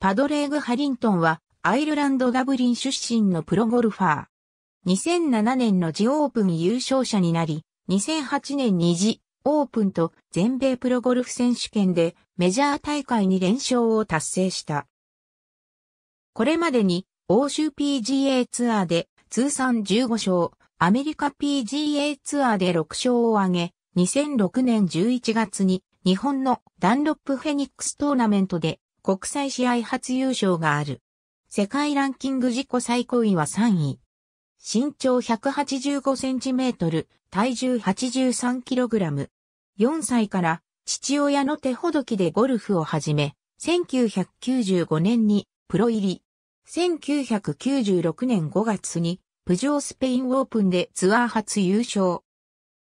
パドレーグ・ハリントンは、アイルランド・ダブリン出身のプロゴルファー。2007年のジオープン優勝者になり、2008年にジオープンと全米プロゴルフ選手権でメジャー大会に連勝を達成した。これまでに欧州 PGA ツアーで通算15勝、アメリカ PGA ツアーで6勝を挙げ、2006年11月に日本のダンロップフェニックストーナメントで国際試合初優勝がある。世界ランキング自己最高位は3位。身長185センチメートル、体重83キログラム。4歳から父親の手ほどきでゴルフを始め、1995年にプロ入り。1996年5月にプジョースペインオープンでツアー初優勝。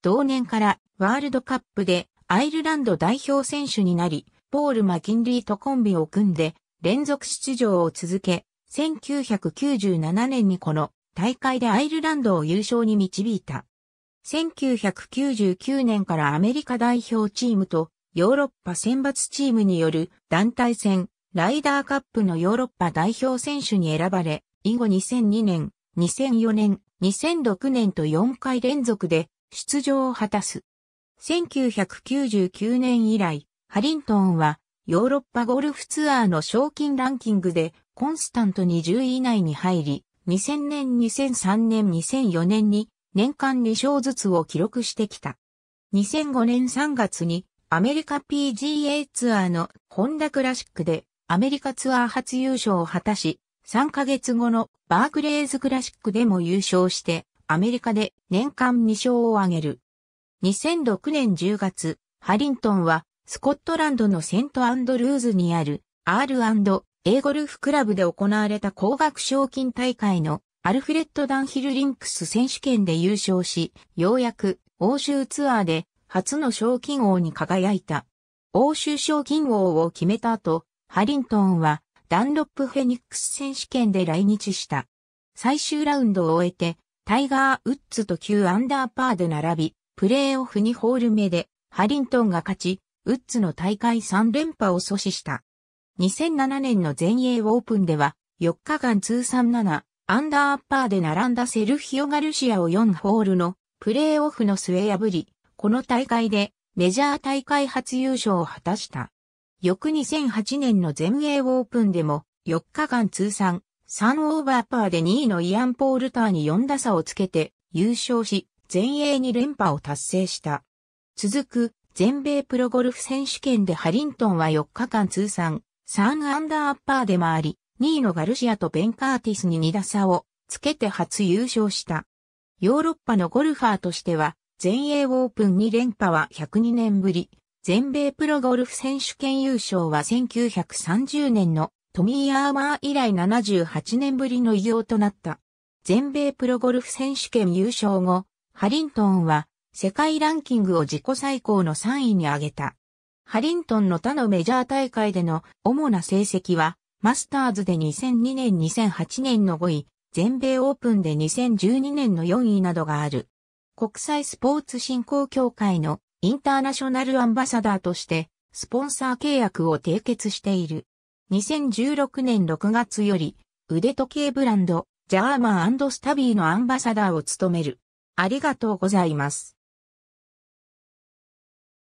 同年からワールドカップでアイルランド代表選手になり、ポール・マキンリーとコンビを組んで連続出場を続け、1997年にこの大会でアイルランドを優勝に導いた。1999年からアメリカ代表チームとヨーロッパ選抜チームによる団体戦ライダーカップのヨーロッパ代表選手に選ばれ、以後2002年、2004年、2006年と4回連続で出場を果たす。1999年以来、ハリントンはヨーロッパゴルフツアーの賞金ランキングでコンスタントに0位以内に入り、2000年、2003年、2004年に年間2勝ずつを記録してきた。2005年3月にアメリカ PGA ツアーのホンダクラシックでアメリカツアー初優勝を果たし、3ヶ月後のバークレーズクラシックでも優勝してアメリカで年間2勝を挙げる。2006年10月、ハリントンはスコットランドのセントアンドルーズにある R&A ゴルフクラブで行われた高額賞金大会のアルフレッド・ダンヒル・リンクス選手権で優勝し、ようやく欧州ツアーで初の賞金王に輝いた。欧州賞金王を決めた後、ハリントンはダンロップ・フェニックス選手権で来日した。最終ラウンドを終えて、タイガー・ウッズと9アンダーパーで並び、プレーオフ2ホール目で、ハリントンが勝ち、ウッズの大会3連覇を阻止した。2007年の全英オープンでは、4日間通算7、アンダーアッパーで並んだセルヒオ・ガルシアを4ホールのプレーオフの末破り、この大会でメジャー大会初優勝を果たした。翌2008年の全英オープンでも4日間通算3オーバーパーで2位のイアン・ポールターに4打差をつけて優勝し、全英に連覇を達成した。続く全米プロゴルフ選手権でハリントンは4日間通算3アンダーアッパーで回り、2位のガルシアとベンカーティスに2打差をつけて初優勝した。ヨーロッパのゴルファーとしては、全英オープン2連覇は102年ぶり、全米プロゴルフ選手権優勝は1930年のトミー・アーマー以来78年ぶりの偉業となった。全米プロゴルフ選手権優勝後、ハリントンは世界ランキングを自己最高の3位に上げた。ハリントンの他のメジャー大会での主な成績は、マスターズで2002年2008年の5位、全米オープンで2012年の4位などがある。国際スポーツ振興協会のインターナショナルアンバサダーとして、スポンサー契約を締結している。2016年6月より、腕時計ブランド、ジャーマンスタビーのアンバサダーを務める。ありがとうございます。